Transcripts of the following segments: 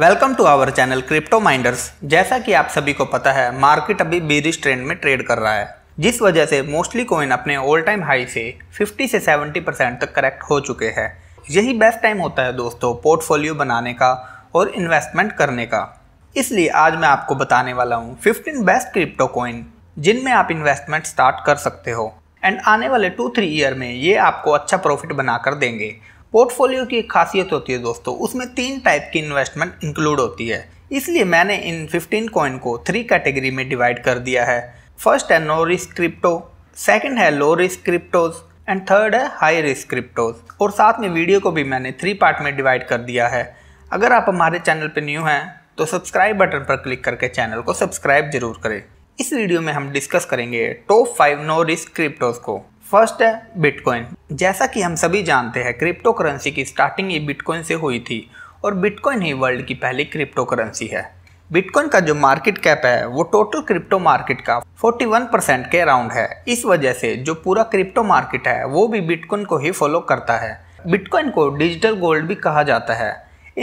welcome to our channel Crypto Minders जैसा कि आप सभी को पता है मार्केट अभी बीरिश ट्रेंड में ट्रेड कर रहा है जिस वजह से मोस्टली कोइन अपने ऑल टाइम हाई से 50 से 70 परसेंट तक करेक्ट हो चुके हैं यही बेस्ट टाइम होता है दोस्तों पोर्टफोलियो बनाने का और इन्वेस्टमेंट करने का इसलिए आज मैं आपको बताने वाला हूँ फिफ्टीन बेस्ट क्रिप्टो कोइन जिनमें आप इन्वेस्टमेंट स्टार्ट कर सकते हो एंड आने वाले टू थ्री ईयर में ये आपको अच्छा प्रॉफिट बनाकर देंगे पोर्टफोलियो की एक खासियत होती है दोस्तों उसमें तीन टाइप की इन्वेस्टमेंट इंक्लूड होती है इसलिए मैंने इन 15 कॉइन को थ्री कैटेगरी में डिवाइड कर दिया है फर्स्ट है नो रिस्क क्रिप्टो सेकंड है low risk cryptos and third है हाई रिस्क क्रिप्टोज और साथ में वीडियो को भी मैंने थ्री पार्ट में डिवाइड कर दिया है अगर आप हमारे चैनल पर न्यू हैं तो सब्सक्राइब बटन पर क्लिक करके चैनल को सब्सक्राइब जरूर करें इस वीडियो में हम डिस्कस करेंगे top five no risk cryptos को फर्स्ट है बिटकॉइन जैसा कि हम सभी जानते हैं क्रिप्टो करेंसी की स्टार्टिंग ये बिटकॉइन से हुई थी और बिटकॉइन ही वर्ल्ड की पहली क्रिप्टो करेंसी है बिटकॉइन का जो मार्केट कैप है वो टोटल क्रिप्टो मार्केट का 41 परसेंट के अराउंड है इस वजह से जो पूरा क्रिप्टो मार्केट है वो भी बिटकॉइन को ही फॉलो करता है बिटकॉइन को डिजिटल गोल्ड भी कहा जाता है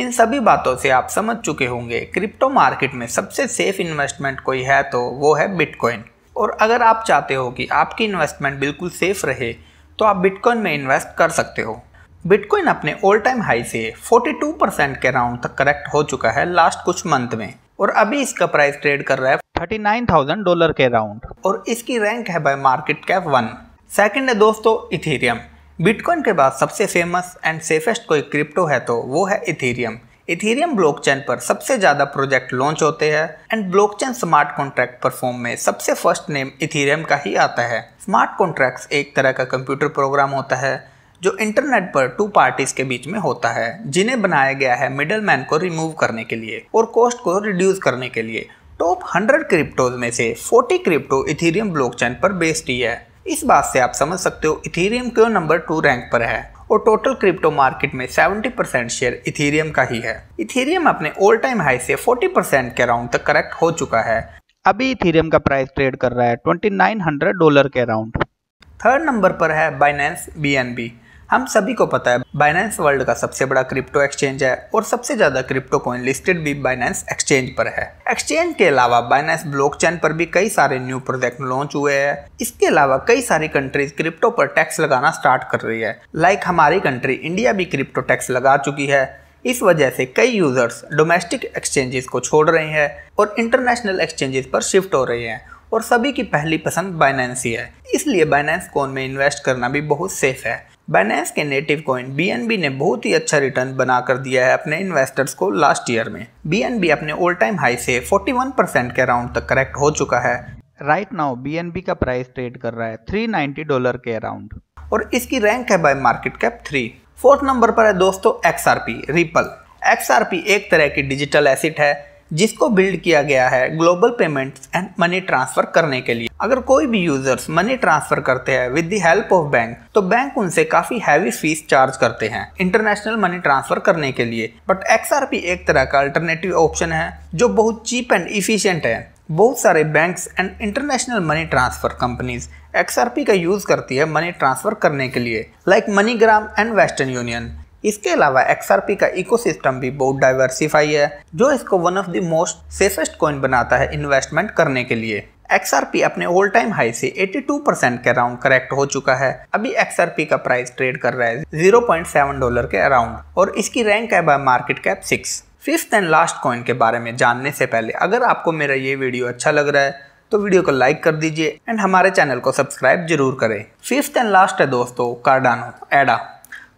इन सभी बातों से आप समझ चुके होंगे क्रिप्टो मार्केट में सबसे सेफ इन्वेस्टमेंट कोई है तो वो है बिटकॉइन और अगर आप चाहते हो कि आपकी इन्वेस्टमेंट बिल्कुल सेफ रहे तो आप बिटकॉइन में इन्वेस्ट कर सकते हो बिटकॉइन अपने ऑल टाइम हाई से 42 परसेंट के राउंड तक करेक्ट हो चुका है लास्ट कुछ मंथ में और अभी इसका प्राइस ट्रेड कर रहा है 39,000 डॉलर के राउंड और इसकी रैंक है by market cap one second है दोस्तों इथेरियम बिटकॉइन के बाद सबसे फेमस एंड सेफेस्ट कोई क्रिप्टो है तो वो है इथेरियम इथेरियम ब्लॉकचेन पर सबसे ज़्यादा प्रोजेक्ट लॉन्च होते हैं and blockchain smart contract perform में सबसे फर्स्ट नेम इथेरियम का ही आता है स्मार्ट कॉन्ट्रैक्ट्स एक तरह का कंप्यूटर प्रोग्राम होता है जो इंटरनेट पर टू पार्टीज के बीच में होता है जिन्हें बनाया गया है मिडल मैन को रिमूव करने के लिए और कॉस्ट को रिड्यूस करने के लिए टॉप हंड्रेड क्रिप्टोज में से फोर्टी क्रिप्टो इथेरियम ब्लॉकचेन पर बेस्ड ही है इस बात से आप समझ सकते हो इथेरियम क्यों नंबर टू रैंक पर है और टोटल क्रिप्टो मार्केट में 70 परसेंट शेयर इथेरियम का ही है इथेरियम अपने ऑल टाइम हाई से 40 परसेंट के अराउंड तक करेक्ट हो चुका है अभी इथेरियम का प्राइस ट्रेड कर रहा है 2900 डॉलर के अराउंड थर्ड नंबर पर है बाइनेंस बी हम सभी को पता है बाइनेंस वर्ल्ड का सबसे बड़ा क्रिप्टो एक्सचेंज है और सबसे ज्यादा क्रिप्टो कॉइन लिस्टेड भी बाइनेंस एक्सचेंज पर है एक्सचेंज के अलावा बाइनेंस ब्लॉकचेन पर भी कई सारे न्यू प्रोजेक्ट लॉन्च हुए हैं इसके अलावा कई सारी कंट्रीज क्रिप्टो पर टैक्स लगाना स्टार्ट कर रही है लाइक हमारी कंट्री इंडिया भी क्रिप्टो टैक्स लगा चुकी है इस वजह से कई यूजर्स डोमेस्टिक एक्सचेंजेस को छोड़ रहे हैं और इंटरनेशनल एक्सचेंजेस पर शिफ्ट हो रहे हैं और सभी की पहली पसंद बाइनेंस ही है इसलिए बाइनेंस कॉन में इन्वेस्ट करना भी बहुत सेफ है बाइनेंस के नेटिव कॉइन बी ने बहुत ही अच्छा रिटर्न बनाकर दिया है अपने इन्वेस्टर्स को लास्ट ईयर में बी अपने ऑल टाइम हाई से 41% के अराउंड तक करेक्ट हो चुका है राइट नाउ बी का प्राइस ट्रेड कर रहा है 390 डॉलर के अराउंड और इसकी रैंक है by market cap three fourth number पर है दोस्तों एक्स रिपल एक्स एक तरह की डिजिटल एसिट है जिसको बिल्ड किया गया है global payments and money transfer करने के लिए अगर कोई भी यूजर्स मनी ट्रांसफर करते हैं with the help of bank तो बैंक उनसे काफी हैवी फीस चार्ज करते हैं इंटरनेशनल मनी ट्रांसफर करने के लिए बट एक्सआरपी एक तरह का अल्टरनेटिव ऑप्शन है जो बहुत चीप एंड इफिशियंट है बहुत सारे banks and international money transfer companies XRP का यूज करती है मनी ट्रांसफर करने के लिए like MoneyGram and Western Union इसके अलावा एक्सआरपी का इकोसिस्टम भी बहुत डाइवर्सिफाई है जो इसको one of the most safest coin बनाता है इन्वेस्टमेंट करने के लिए XRP अपने ऑल टाइम हाई से 82 के अराउंड करेक्ट हो चुका है अभी XRP का प्राइस ट्रेड कर रहा है 0.7 डॉलर के अराउंड और इसकी रैंक है by market cap 6 fifth and last coin के बारे में जानने से पहले अगर आपको मेरा ये वीडियो अच्छा लग रहा है तो वीडियो को लाइक कर दीजिए एंड हमारे चैनल को सब्सक्राइब जरूर करें फिफ्थ एंड लास्ट है दोस्तों Cardano ada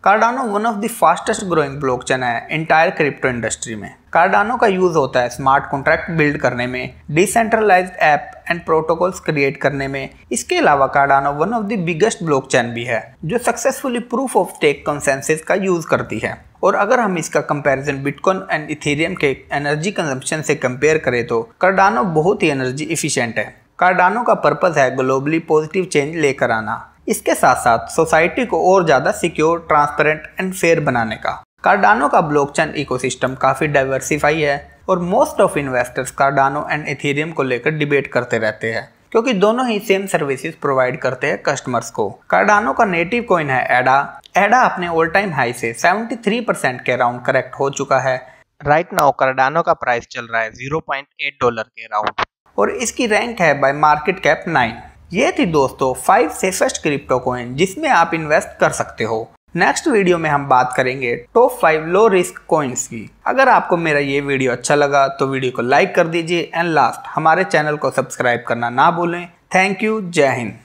Cardano one of the fastest growing blockchain है इंटायर क्रिप्टो इंडस्ट्री में कार्डानो का यूज होता है स्मार्ट कॉन्ट्रैक्ट बिल्ड करने में decentralize app and protocols create करने में इसके अलावा Cardano one of the biggest blockchain भी है जो successfully proof of take consensus का यूज करती है और अगर हम इसका कंपैरिजन बिटकॉइन एंड इथेरियम के एनर्जी कंजम्पशन से कंपेयर करें तो कार्डानो बहुत ही एनर्जी इफिशियंट है कार्डानो का पर्पज़ है ग्लोबली पॉजिटिव चेंज लेकर आना इसके साथ साथ सोसाइटी को और ज़्यादा सिक्योर ट्रांसपेरेंट एंड फेयर बनाने का कार्डानो का ब्लॉकचेन इकोसिस्टम काफ़ी डाइवर्सिफाई है और most of investors Cardano and Ethereum को लेकर डिबेट करते रहते हैं क्योंकि दोनों ही सेम सर्विसेज प्रोवाइड करते हैं कस्टमर्स को कार्डानो का नेटिव कॉइन है एडा एडा अपने ऑल टाइम हाई से 73 परसेंट के अराउंड करेक्ट हो चुका है राइट नाउ कार्डानो का प्राइस चल रहा है 0.8 डॉलर के अराउंड और इसकी रैंक है बाय मार्केट कैप 9 ये थी दोस्तों फाइव सेफेस्ट क्रिप्टो कॉइन जिसमें आप इन्वेस्ट कर सकते हो नेक्स्ट वीडियो में हम बात करेंगे top five low risk coins की अगर आपको मेरा ये वीडियो अच्छा लगा तो वीडियो को लाइक कर दीजिए एंड लास्ट हमारे चैनल को सब्सक्राइब करना ना भूलें थैंक यू जय हिंद